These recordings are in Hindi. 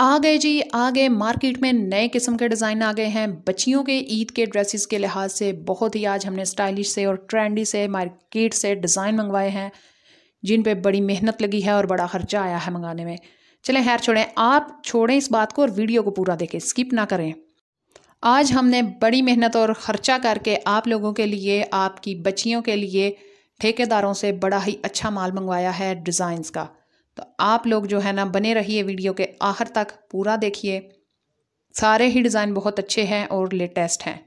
आ गए जी आ गए मार्केट में नए किस्म के डिज़ाइन आ गए हैं बच्चियों के ईद के ड्रेसेस के लिहाज से बहुत ही आज हमने स्टाइलिश से और ट्रेंडी से मार्केट से डिज़ाइन मंगवाए हैं जिन पे बड़ी मेहनत लगी है और बड़ा खर्चा आया है मंगाने में चलें हैर छोड़ें आप छोड़ें इस बात को और वीडियो को पूरा देखें स्किप ना करें आज हमने बड़ी मेहनत और ख़र्चा करके आप लोगों के लिए आपकी बच्चियों के लिए ठेकेदारों से बड़ा ही अच्छा माल मंगवाया है डिज़ाइंस का तो आप लोग जो है ना बने रहिए वीडियो के आखिर तक पूरा देखिए सारे ही डिज़ाइन बहुत अच्छे हैं और लेटेस्ट हैं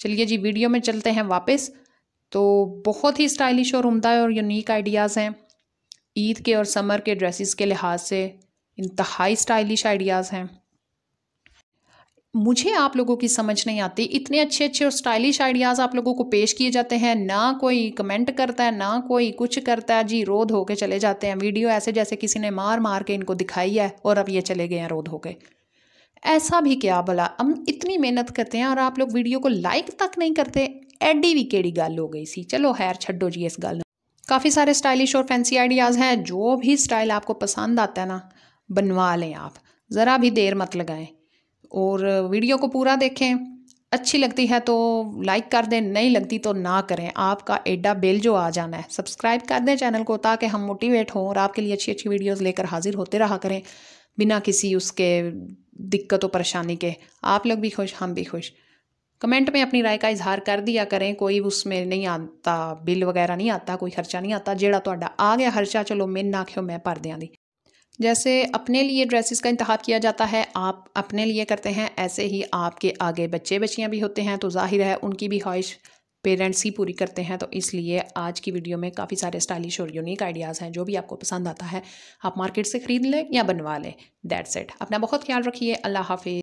चलिए जी वीडियो में चलते हैं वापस तो बहुत ही स्टाइलिश और उमदा और यूनिक आइडियाज़ हैं ईद के और समर के ड्रेसेस के लिहाज से इंतहाई स्टाइलिश आइडियाज़ हैं मुझे आप लोगों की समझ नहीं आती इतने अच्छे अच्छे और स्टाइलिश आइडियाज़ आप लोगों को पेश किए जाते हैं ना कोई कमेंट करता है ना कोई कुछ करता है जी रोध होके चले जाते हैं वीडियो ऐसे जैसे किसी ने मार मार के इनको दिखाई है और अब ये चले गए हैं रोध होके ऐसा भी क्या बोला हम इतनी मेहनत करते हैं और आप लोग वीडियो को लाइक तक नहीं करते एडी भी केड़ी गल हो गई सी चलो हैर छो जी इस गल काफ़ी सारे स्टाइलिश और फैंसी आइडियाज़ हैं जो भी स्टाइल आपको पसंद आता है ना बनवा लें आप ज़रा भी देर मत लगाएं और वीडियो को पूरा देखें अच्छी लगती है तो लाइक कर दें नहीं लगती तो ना करें आपका एड्डा बेल जो आ जाना है सब्सक्राइब कर दें चैनल को ताकि हम मोटिवेट हों और आपके लिए अच्छी अच्छी वीडियोस लेकर हाजिर होते रहा करें बिना किसी उसके दिक्कत और परेशानी के आप लोग भी खुश हम भी खुश कमेंट में अपनी राय का इजहार कर दिया करें कोई उसमें नहीं आता बिल वगैरह नहीं आता कोई खर्चा नहीं आता जोड़ा तो आ गया खर्चा चलो मेन ना आखियो मैं भर दें जैसे अपने लिए ड्रेसेस का इंतहा किया जाता है आप अपने लिए करते हैं ऐसे ही आपके आगे बच्चे बच्चियाँ भी होते हैं तो जाहिर है उनकी भी ख्वाहिश पेरेंट्स ही पूरी करते हैं तो इसलिए आज की वीडियो में काफ़ी सारे स्टाइलिश और यूनिक आइडियाज़ हैं जो भी आपको पसंद आता है आप मार्केट से ख़रीद लें या बनवा लें दैट सेट अपना बहुत ख्याल रखिए अल्लाह हाफिज़